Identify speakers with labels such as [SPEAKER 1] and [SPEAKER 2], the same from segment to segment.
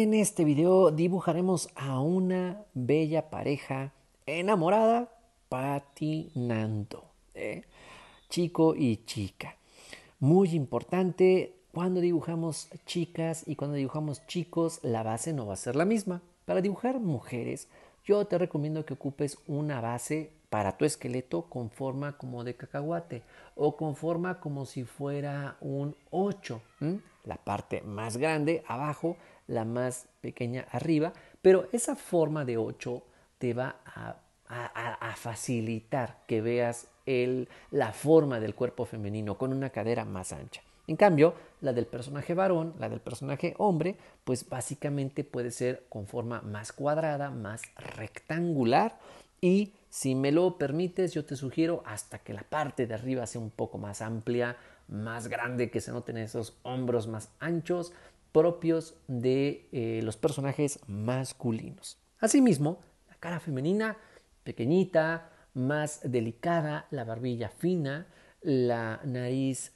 [SPEAKER 1] En este video dibujaremos a una bella pareja enamorada patinando, ¿eh? chico y chica. Muy importante, cuando dibujamos chicas y cuando dibujamos chicos, la base no va a ser la misma. Para dibujar mujeres, yo te recomiendo que ocupes una base para tu esqueleto con forma como de cacahuate o con forma como si fuera un 8. La parte más grande abajo la más pequeña arriba, pero esa forma de 8 te va a, a facilitar que veas el, la forma del cuerpo femenino con una cadera más ancha. En cambio, la del personaje varón, la del personaje hombre, pues básicamente puede ser con forma más cuadrada, más rectangular y si me lo permites, yo te sugiero hasta que la parte de arriba sea un poco más amplia, más grande, que se noten esos hombros más anchos propios de eh, los personajes masculinos. Asimismo, la cara femenina, pequeñita, más delicada, la barbilla fina, la nariz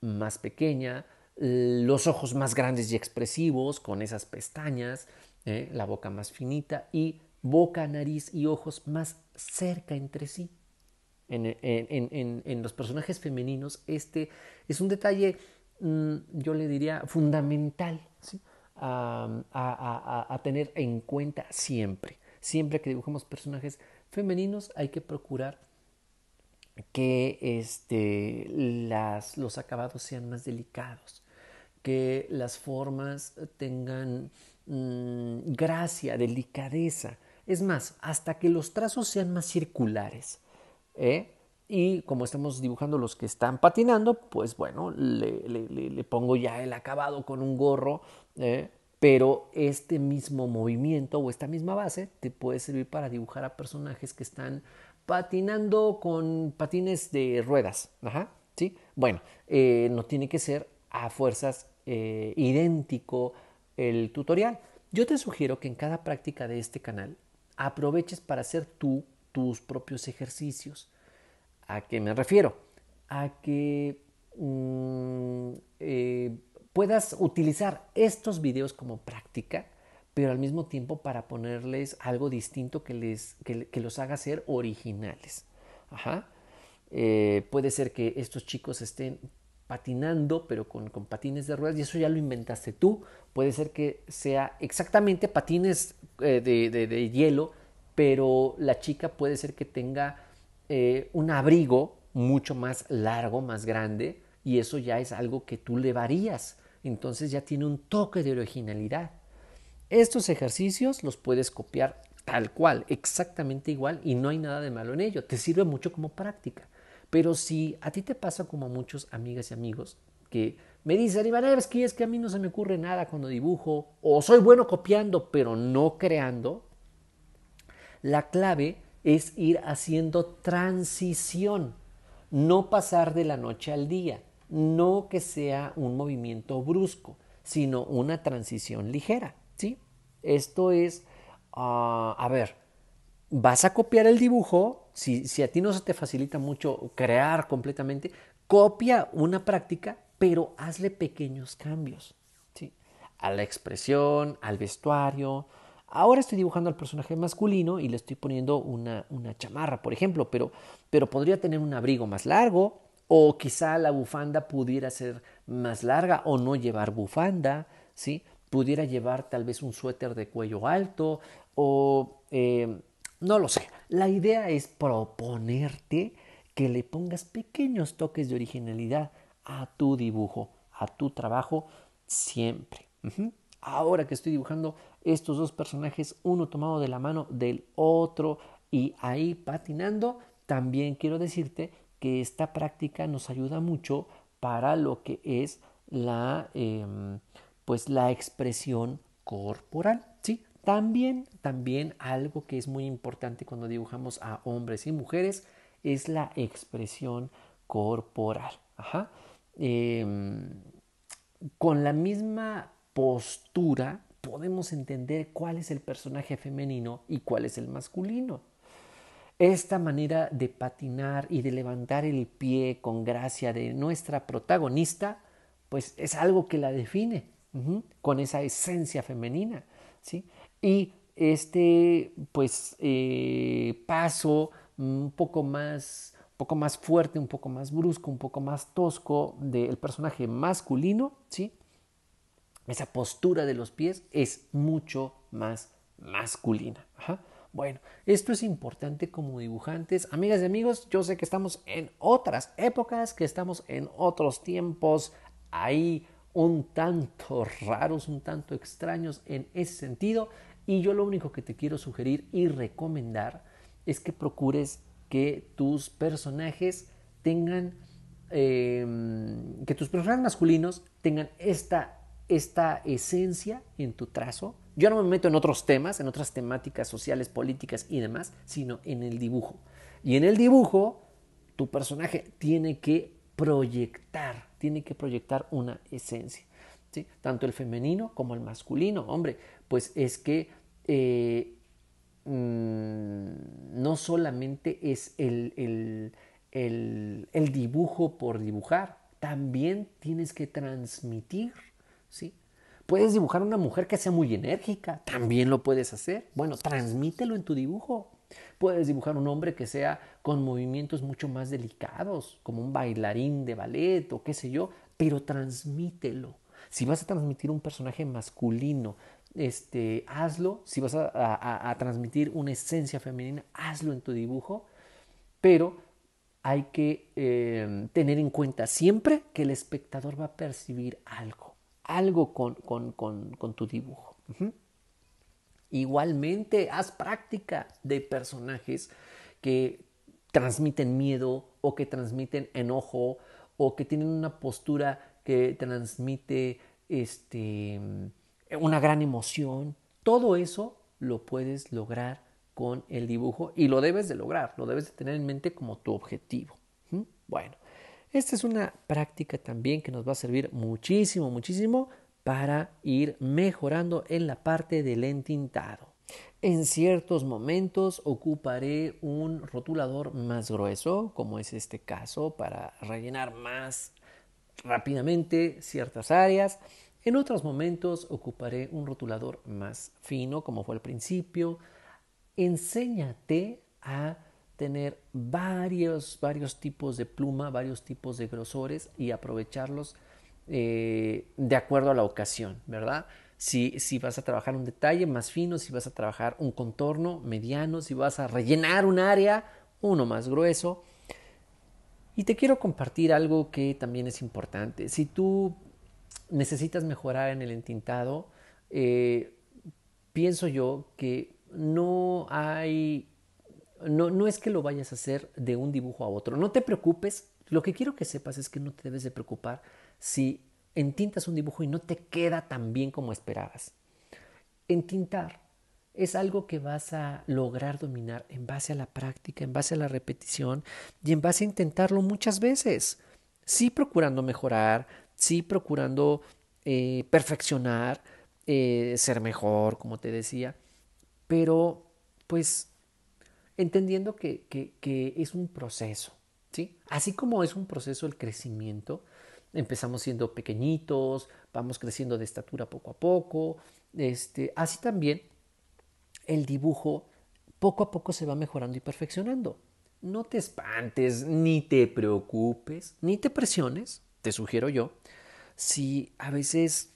[SPEAKER 1] más pequeña, los ojos más grandes y expresivos, con esas pestañas, eh, la boca más finita y boca, nariz y ojos más cerca entre sí. En, en los personajes femeninos, este es un detalle Mm, yo le diría, fundamental a, tener en cuenta siempre. Siempre que dibujemos personajes femeninos hay que procurar que este, las, los acabados sean más delicados, que las formas tengan mm, gracia, delicadeza. Es más, hasta que los trazos sean más circulares. ¿eh? y como estamos dibujando los que están patinando, pues bueno, le, pongo ya el acabado con un gorro, ¿eh? pero este mismo movimiento o esta misma base te puede servir para dibujar a personajes que están patinando con patines de ruedas. Ajá, ¿sí? Bueno, eh, no tiene que ser a fuerzas eh, idéntico el tutorial. Yo te sugiero que en cada práctica de este canal aproveches para hacer tú tus propios ejercicios. ¿A qué me refiero? A que mm, eh, puedas utilizar estos videos como práctica, pero al mismo tiempo para ponerles algo distinto que, les, los haga ser originales. Eh, puede ser que estos chicos estén patinando, pero con, patines de ruedas, y eso ya lo inventaste tú. Puede ser que sea exactamente patines eh, de hielo, pero la chica puede ser que tenga eh, un abrigo mucho más largo, más grande, y eso ya es algo que tú le varías. Entonces ya tiene un toque de originalidad. Estos ejercicios los puedes copiar tal cual, exactamente igual, y no hay nada de malo en ello. Te sirve mucho como práctica. Pero si a ti te pasa como a muchos amigas y amigos que me dicen, que es que a mí no se me ocurre nada cuando dibujo, o soy bueno copiando, pero no creando, la clave es ir haciendo transición, no pasar de la noche al día, no que sea un movimiento brusco, sino una transición ligera, ¿sí? Esto es, ah, a ver, vas a copiar el dibujo, si, si, a ti no se te facilita mucho crear completamente, copia una práctica, pero hazle pequeños cambios, ¿sí? A la expresión, al vestuario, Ahora estoy dibujando al personaje masculino y le estoy poniendo una, una chamarra, por ejemplo, pero, pero podría tener un abrigo más largo o quizá la bufanda pudiera ser más larga o no llevar bufanda, ¿sí? Pudiera llevar tal vez un suéter de cuello alto o eh, no lo sé. La idea es proponerte que le pongas pequeños toques de originalidad a tu dibujo, a tu trabajo, siempre. Ahora que estoy dibujando estos dos personajes, uno tomado de la mano del otro y ahí patinando, también quiero decirte que esta práctica nos ayuda mucho para lo que es la, em, pues la expresión corporal. ¿sí? También, también algo que es muy importante cuando dibujamos a hombres y mujeres es la expresión corporal. Ajá. Em, con la misma postura podemos entender cuál es el personaje femenino y cuál es el masculino. Esta manera de patinar y de levantar el pie con gracia de nuestra protagonista, pues es algo que la define con esa esencia femenina. ¿sí? Y este pues, eh, paso un poco más un poco más fuerte, un poco más brusco, un poco más tosco del personaje masculino, ¿sí? esa postura de los pies es mucho más masculina. Bueno, esto es importante como dibujantes. Amigas y amigos, yo sé que estamos en otras épocas, que estamos en otros tiempos Hay un tanto raros, un tanto extraños en ese sentido. Y yo lo único que te quiero sugerir y recomendar es que procures que tus personajes tengan, eh, que tus personajes masculinos tengan esta esta esencia en tu trazo. Yo no me meto en otros temas, en otras temáticas sociales, políticas y demás, sino en el dibujo. Y en el dibujo, tu personaje tiene que proyectar, tiene que proyectar una esencia. Tanto el femenino como el masculino. Hombre, pues es que eh, mm, no solamente es el, el dibujo por dibujar, también tienes que transmitir ¿sí? Puedes dibujar una mujer que sea muy enérgica, también lo puedes hacer. Bueno, transmítelo en tu dibujo. Puedes dibujar un hombre que sea con movimientos mucho más delicados, como un bailarín de ballet o qué sé yo, pero transmítelo. Si vas a transmitir un personaje masculino, este, hazlo. Si vas a, transmitir una esencia femenina, hazlo en tu dibujo, pero hay que eh, tener en cuenta siempre que el espectador va a percibir algo algo con, tu dibujo. Igualmente, haz práctica de personajes que transmiten miedo o que transmiten enojo o que tienen una postura que transmite este, una gran emoción. Todo eso lo puedes lograr con el dibujo y lo debes de lograr, lo debes de tener en mente como tu objetivo. Bueno, esta es una práctica también que nos va a servir muchísimo, muchísimo para ir mejorando en la parte del entintado. En ciertos momentos ocuparé un rotulador más grueso, como es este caso, para rellenar más rápidamente ciertas áreas. En otros momentos ocuparé un rotulador más fino, como fue al principio. Enséñate a tener varios, varios tipos de pluma, varios tipos de grosores y aprovecharlos eh, de acuerdo a la ocasión, ¿verdad? Si, si, vas a trabajar un detalle más fino, si vas a trabajar un contorno mediano, si vas a rellenar un área, uno más grueso. Y te quiero compartir algo que también es importante. Si tú necesitas mejorar en el entintado, eh, pienso yo que no hay no, no es que lo vayas a hacer de un dibujo a otro. No te preocupes. Lo que quiero que sepas es que no te debes de preocupar si entintas un dibujo y no te queda tan bien como esperabas. Entintar es algo que vas a lograr dominar en base a la práctica, en base a la repetición y en base a intentarlo muchas veces. Sí procurando mejorar, sí procurando eh, perfeccionar, eh, ser mejor, como te decía, pero pues entendiendo que, es un proceso, ¿sí? Así como es un proceso el crecimiento, empezamos siendo pequeñitos, vamos creciendo de estatura poco a poco, este, así también el dibujo poco a poco se va mejorando y perfeccionando. No te espantes, ni te preocupes, ni te presiones, te sugiero yo, si a veces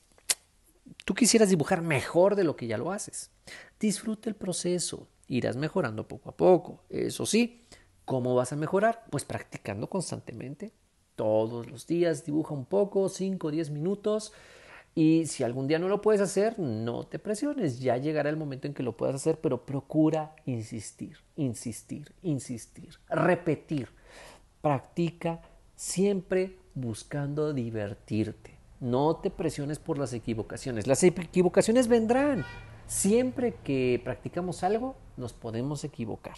[SPEAKER 1] tú quisieras dibujar mejor de lo que ya lo haces. Disfruta el proceso, irás mejorando poco a poco. Eso sí, ¿cómo vas a mejorar? Pues practicando constantemente. Todos los días dibuja un poco, 5 o 10 minutos. Y si algún día no lo puedes hacer, no te presiones. Ya llegará el momento en que lo puedas hacer, pero procura insistir, insistir, insistir, repetir. Practica siempre buscando divertirte. No te presiones por las equivocaciones. Las equivocaciones vendrán. Siempre que practicamos algo, nos podemos equivocar.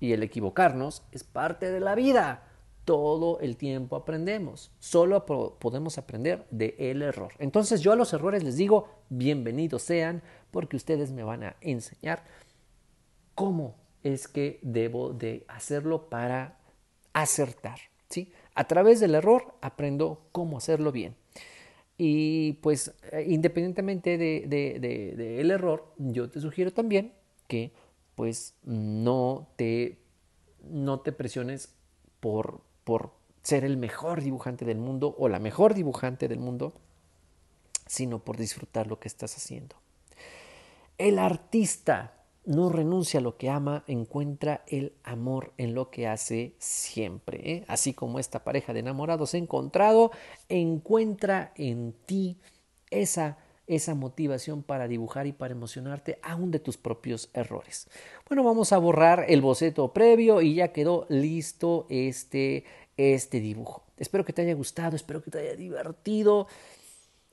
[SPEAKER 1] Y el equivocarnos es parte de la vida. Todo el tiempo aprendemos. Solo podemos aprender del el error. Entonces yo a los errores les digo, bienvenidos sean, porque ustedes me van a enseñar cómo es que debo de hacerlo para acertar. ¿sí? A través del error aprendo cómo hacerlo bien. Y pues eh, independientemente de, error, yo te sugiero también que pues no te, no te presiones por, por ser el mejor dibujante del mundo o la mejor dibujante del mundo, sino por disfrutar lo que estás haciendo. El artista no renuncia a lo que ama, encuentra el amor en lo que hace siempre. ¿eh? Así como esta pareja de enamorados ha encontrado, encuentra en ti esa, esa motivación para dibujar y para emocionarte aún de tus propios errores. Bueno, vamos a borrar el boceto previo y ya quedó listo este, este dibujo. Espero que te haya gustado, espero que te haya divertido.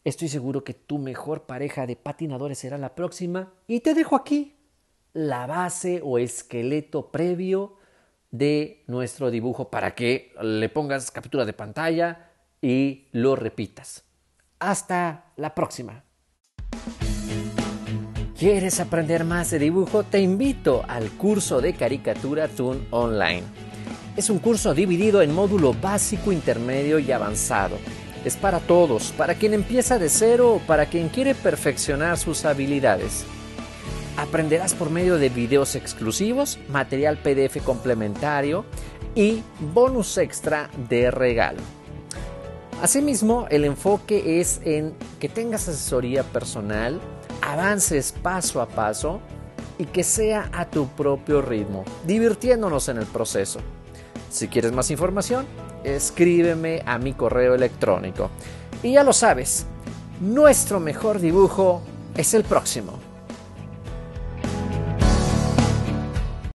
[SPEAKER 1] Estoy seguro que tu mejor pareja de patinadores será la próxima y te dejo aquí la base o esqueleto previo de nuestro dibujo para que le pongas captura de pantalla y lo repitas. Hasta la próxima. ¿Quieres aprender más de dibujo? Te invito al curso de caricatura Toon Online. Es un curso dividido en módulo básico, intermedio y avanzado. Es para todos, para quien empieza de cero o para quien quiere perfeccionar sus habilidades. Aprenderás por medio de videos exclusivos, material PDF complementario y bonus extra de regalo. Asimismo, el enfoque es en que tengas asesoría personal, avances paso a paso y que sea a tu propio ritmo, divirtiéndonos en el proceso. Si quieres más información, escríbeme a mi correo electrónico. Y ya lo sabes, nuestro mejor dibujo es el próximo.